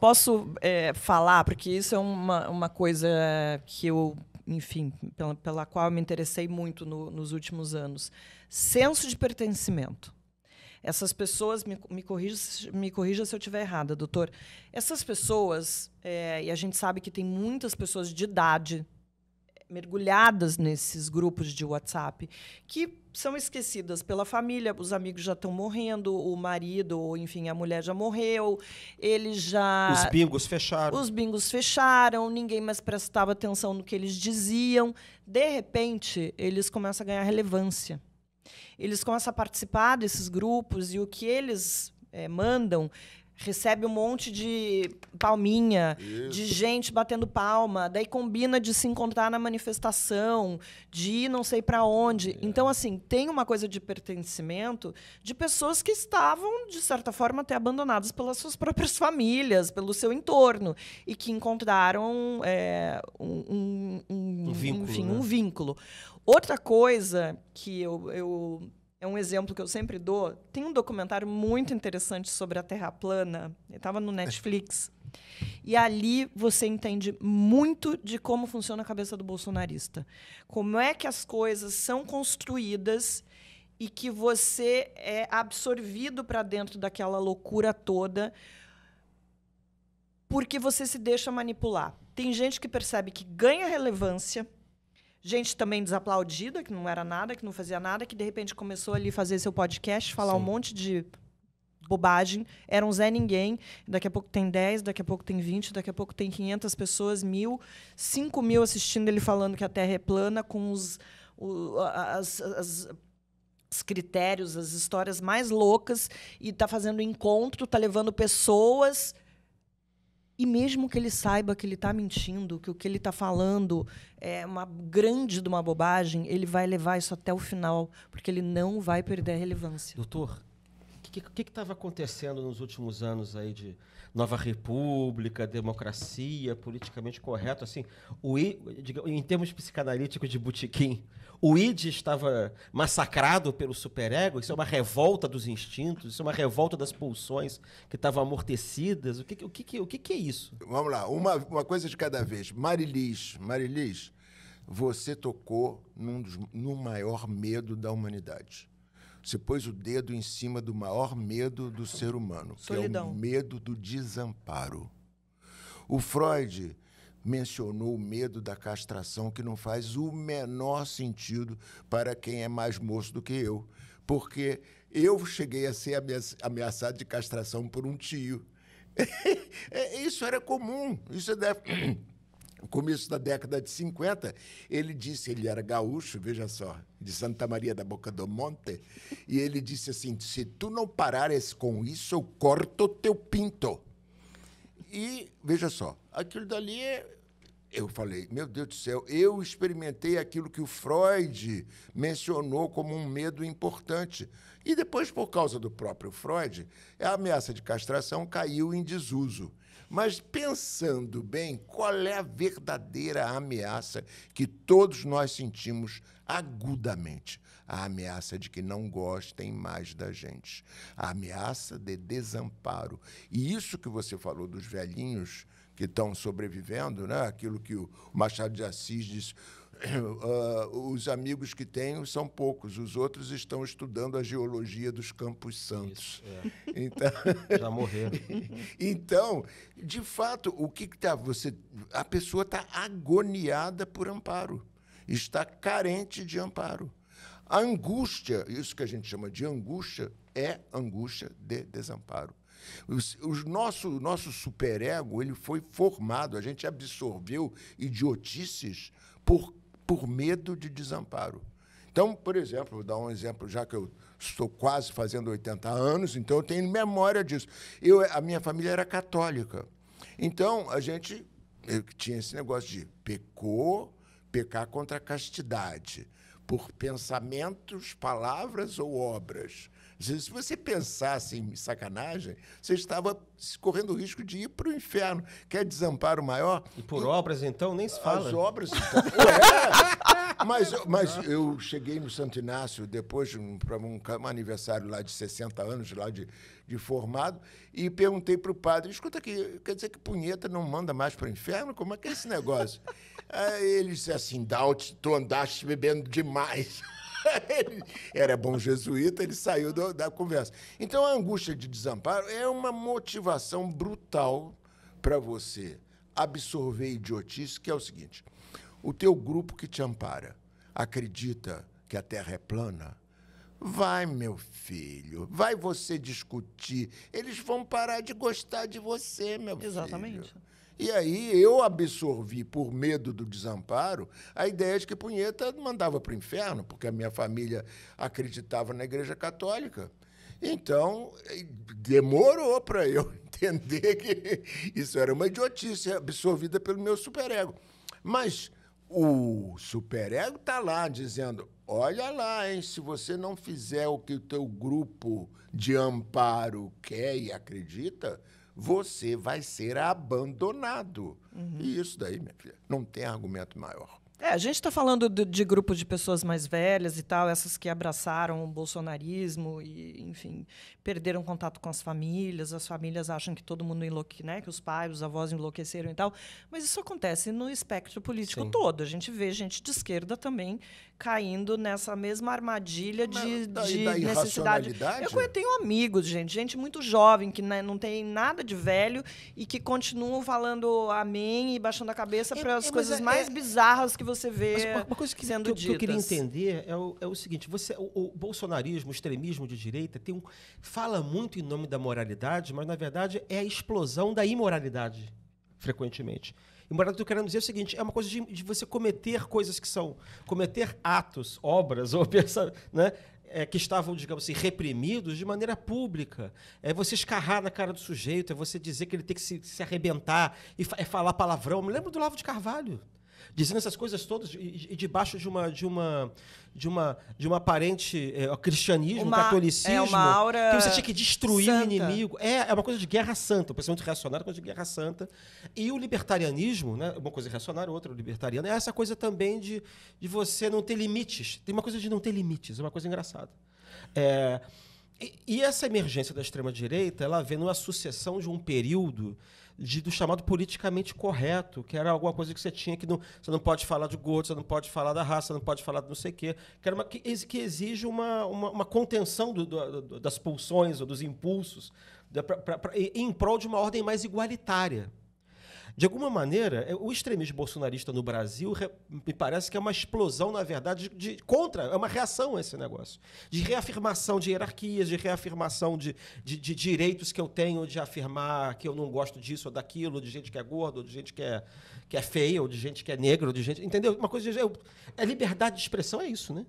posso é, falar, porque isso é uma, uma coisa que eu, enfim, pela, pela qual eu me interessei muito no, nos últimos anos. Senso de pertencimento. Essas pessoas, me, me, corrija, me corrija se eu estiver errada, doutor. Essas pessoas, é, e a gente sabe que tem muitas pessoas de idade mergulhadas nesses grupos de WhatsApp, que são esquecidas pela família, os amigos já estão morrendo, o marido, ou enfim, a mulher já morreu, eles já. Os bingos fecharam. Os bingos fecharam, ninguém mais prestava atenção no que eles diziam. De repente, eles começam a ganhar relevância. Eles começam a participar desses grupos e o que eles é, mandam recebe um monte de palminha, Isso. de gente batendo palma, daí combina de se encontrar na manifestação, de ir não sei para onde. É. Então, assim, tem uma coisa de pertencimento de pessoas que estavam, de certa forma, até abandonadas pelas suas próprias famílias, pelo seu entorno, e que encontraram é, um, um, um, um, vínculo, enfim, né? um vínculo. Outra coisa que eu, eu é um exemplo que eu sempre dou. Tem um documentário muito interessante sobre a Terra plana. Ele estava no Netflix. E ali você entende muito de como funciona a cabeça do bolsonarista. Como é que as coisas são construídas e que você é absorvido para dentro daquela loucura toda porque você se deixa manipular. Tem gente que percebe que ganha relevância gente também desaplaudida, que não era nada, que não fazia nada, que de repente começou ali fazer seu podcast, falar Sim. um monte de bobagem, era um Zé Ninguém, daqui a pouco tem 10, daqui a pouco tem 20, daqui a pouco tem 500 pessoas, mil, 5 mil assistindo ele falando que a Terra é plana, com os, o, as, as os critérios, as histórias mais loucas e tá fazendo encontro, tá levando pessoas e mesmo que ele saiba que ele está mentindo, que o que ele está falando é uma grande de uma bobagem, ele vai levar isso até o final, porque ele não vai perder a relevância. Doutor, que que estava acontecendo nos últimos anos aí de nova república, democracia, politicamente correto, assim, o I, em termos psicanalíticos de butiquim, o id estava massacrado pelo superego, isso é uma revolta dos instintos, isso é uma revolta das pulsões que estavam amortecidas. O que o que o que, que é isso? Vamos lá, uma, uma coisa de cada vez. Marilis, Marilis, você tocou num dos, no maior medo da humanidade você pôs o dedo em cima do maior medo do ser humano, Solidão. que é o medo do desamparo. O Freud mencionou o medo da castração, que não faz o menor sentido para quem é mais moço do que eu, porque eu cheguei a ser ameaçado de castração por um tio. É, isso era comum, isso é deve começo da década de 50, ele disse, ele era gaúcho, veja só, de Santa Maria da Boca do Monte, e ele disse assim: "Se tu não parares com isso, eu corto teu pinto". E veja só, aquilo dali eu falei, meu Deus do céu, eu experimentei aquilo que o Freud mencionou como um medo importante. E depois, por causa do próprio Freud, a ameaça de castração caiu em desuso. Mas pensando bem, qual é a verdadeira ameaça que todos nós sentimos agudamente? A ameaça de que não gostem mais da gente, a ameaça de desamparo. E isso que você falou dos velhinhos que estão sobrevivendo, né? aquilo que o Machado de Assis diz, uh, os amigos que tenho são poucos, os outros estão estudando a geologia dos Campos Santos. Isso, é. então, Já morreram. então, de fato, o que está. Você, a pessoa está agoniada por amparo, está carente de amparo. A angústia, isso que a gente chama de angústia, é angústia de desamparo. O, nosso, nosso superego ele foi formado, a gente absorveu idiotices por, por medo de desamparo. Então, por exemplo, vou dar um exemplo, já que eu estou quase fazendo 80 anos, então eu tenho memória disso. Eu, a minha família era católica. Então, a gente eh, tinha esse negócio de pecou, pecar contra a castidade, por pensamentos, palavras ou obras. Se você pensasse em sacanagem, você estava correndo o risco de ir para o inferno. Quer desamparo maior? E por e, obras, então, nem se fala. As obras, então, é. Mas, mas eu cheguei no Santo Inácio depois de um, um, um aniversário lá de 60 anos, lá de, de formado, e perguntei para o padre, escuta aqui, quer dizer que punheta não manda mais para o inferno? Como é que é esse negócio? Aí ele disse assim, Daut, tu andaste bebendo demais ele era bom jesuíta, ele saiu do, da conversa. Então a angústia de desamparo é uma motivação brutal para você absorver idiotice, que é o seguinte: o teu grupo que te ampara acredita que a Terra é plana. Vai, meu filho, vai você discutir. Eles vão parar de gostar de você, meu Exatamente. filho. Exatamente. E aí eu absorvi, por medo do desamparo, a ideia de que punheta mandava para o inferno, porque a minha família acreditava na Igreja Católica. Então, demorou para eu entender que isso era uma idiotice absorvida pelo meu superego. Mas o superego está lá dizendo: olha lá, hein, se você não fizer o que o teu grupo de amparo quer e acredita, você vai ser abandonado. Uhum. E isso daí, minha filha, não tem argumento maior. É, a gente está falando de, de grupos de pessoas mais velhas e tal, essas que abraçaram o bolsonarismo e, enfim, perderam contato com as famílias, as famílias acham que todo mundo enlouquece, né, que os pais, os avós enlouqueceram e tal. Mas isso acontece no espectro político Sim. todo. A gente vê gente de esquerda também caindo nessa mesma armadilha Mas, de, da, de da necessidade. Eu tenho amigos, gente, gente muito jovem, que né, não tem nada de velho e que continuam falando amém e baixando a cabeça é, para as é, coisas é, mais é bizarras que você você vê Mas uma coisa que, sendo que, que eu queria entender é o, é o seguinte: você, o, o, bolsonarismo, o extremismo de direita, tem um, fala muito em nome da moralidade, mas na verdade é a explosão da imoralidade, frequentemente. embora eu querendo dizer o seguinte: é uma coisa de, de, você cometer coisas que são. cometer atos, obras, ou pensar. Né, é, que estavam, digamos assim, reprimidos de maneira pública. É você escarrar na cara do sujeito, é você dizer que ele tem que se, se arrebentar e fa é falar palavrão. me lembro do Lavo de Carvalho dizendo essas coisas todas e, e debaixo de uma de uma de uma de uma aparente é, cristianismo, uma, é, catolicismo, é uma aura que você tinha que destruir santa. o inimigo. É, é uma coisa de guerra santa, o pensamento reacionário é uma coisa de guerra santa. E o libertarianismo, né, uma coisa reacionária, outra libertariana, é essa coisa também de, de você não ter limites. Tem uma coisa de não ter limites, é uma coisa engraçada. É, e, e essa emergência da extrema direita, ela vem numa sucessão de um período de, do chamado politicamente correto, que era alguma coisa que você tinha que não, você não pode falar de gordo, você não pode falar da raça, não pode falar de não sei o quê, que, era uma, que, que exige uma, uma, uma contenção do, do, das pulsões ou dos impulsos pra, pra, em prol de uma ordem mais igualitária. De alguma maneira, é, o extremismo bolsonarista no Brasil me parece que é uma explosão, na verdade, de, contra, é uma reação a esse negócio. De reafirmação de hierarquias, de reafirmação de, de, de, direitos que eu tenho de afirmar que eu não gosto disso ou daquilo, de gente que é gorda, ou de gente que é, que é feia, ou de gente que é negra, de gente. Entendeu? Uma coisa de. É, é liberdade de expressão, é isso, né?